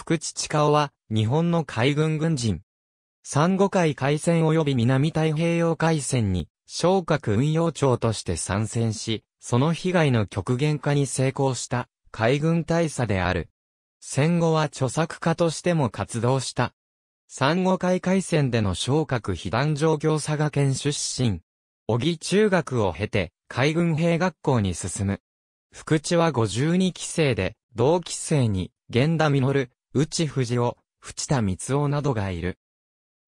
福地千夫は、日本の海軍軍人。産後海海戦及び南太平洋海戦に、昇格運用長として参戦し、その被害の極限化に成功した海軍大佐である。戦後は著作家としても活動した。産後海海戦での昇格被弾状況佐賀県出身。小木中学を経て、海軍兵学校に進む。福地は52期生で、同期生に、源田実、内藤尾、淵田光夫などがいる。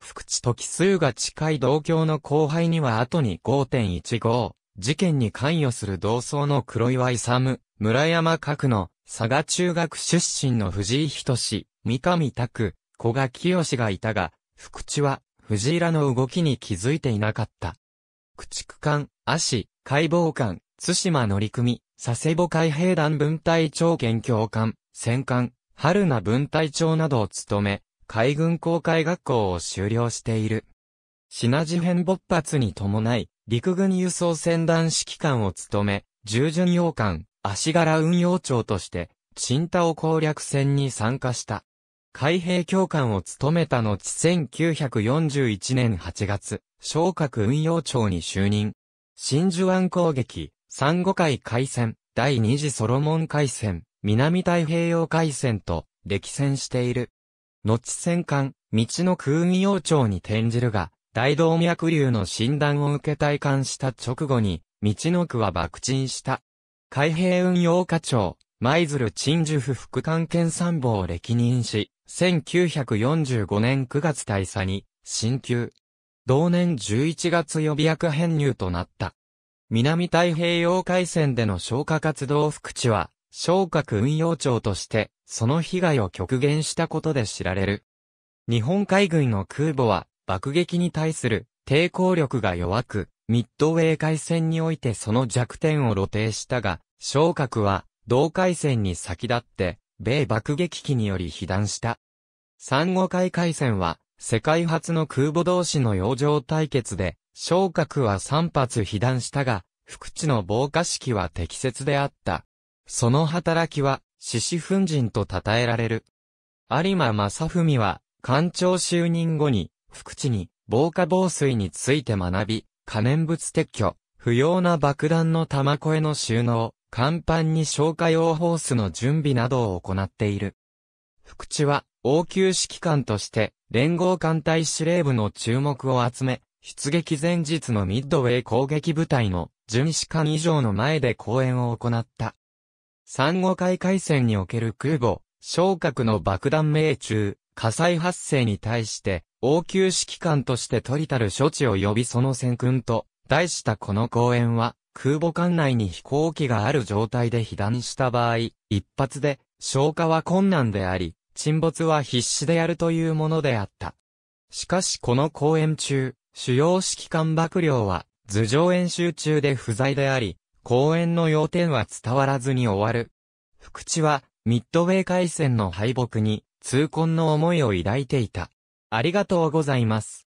福地と奇数が近い同郷の後輩には後に5.15、事件に関与する同窓の黒岩勇、村山角の、佐賀中学出身の藤井仁三上拓、古賀清がいたが、福地は、藤井らの動きに気づいていなかった。駆逐艦、足、解剖艦、津島乗組、佐世保海兵団分隊長県教官、戦艦、春名分隊長などを務め、海軍航海学校を修了している。品事変勃発に伴い、陸軍輸送船団指揮官を務め、従順洋艦、足柄運用長として、新田を攻略戦に参加した。海兵教官を務めた後1941年8月、昇格運用長に就任。真珠湾攻撃、三五海海戦、第二次ソロモン海戦、南太平洋海戦と歴戦している。後戦艦、道の空運用庁に転じるが、大動脈瘤の診断を受け退官した直後に、道の区は爆沈した。海兵運用課長、舞鶴陳樹府副官兼参謀を歴任し、1945年9月大佐に、進級。同年11月予備役編入となった。南太平洋海戦での消火活動副地は、昇格運用庁として、その被害を極限したことで知られる。日本海軍の空母は、爆撃に対する抵抗力が弱く、ミッドウェー海戦においてその弱点を露呈したが、昇格は、同海戦に先立って、米爆撃機により被弾した。三五海海戦は、世界初の空母同士の洋上対決で、昇格は3発被弾したが、福地の防火式は適切であった。その働きは、獅子奮人と称えられる。有馬正文は、官庁就任後に、福地に、防火防水について学び、可燃物撤去、不要な爆弾の玉越えの収納、甲板に消火用ホースの準備などを行っている。福地は、応急指揮官として、連合艦隊司令部の注目を集め、出撃前日のミッドウェイ攻撃部隊の巡視艦以上の前で講演を行った。三五海海戦における空母、昇格の爆弾命中、火災発生に対して、応急指揮官として取りたる処置を呼びその戦訓と、題したこの講演は、空母艦内に飛行機がある状態で被弾した場合、一発で、消火は困難であり、沈没は必死でやるというものであった。しかしこの講演中、主要指揮官幕僚は、頭上演習中で不在であり、公演の要点は伝わらずに終わる。福地は、ミッドウェー海戦の敗北に、痛恨の思いを抱いていた。ありがとうございます。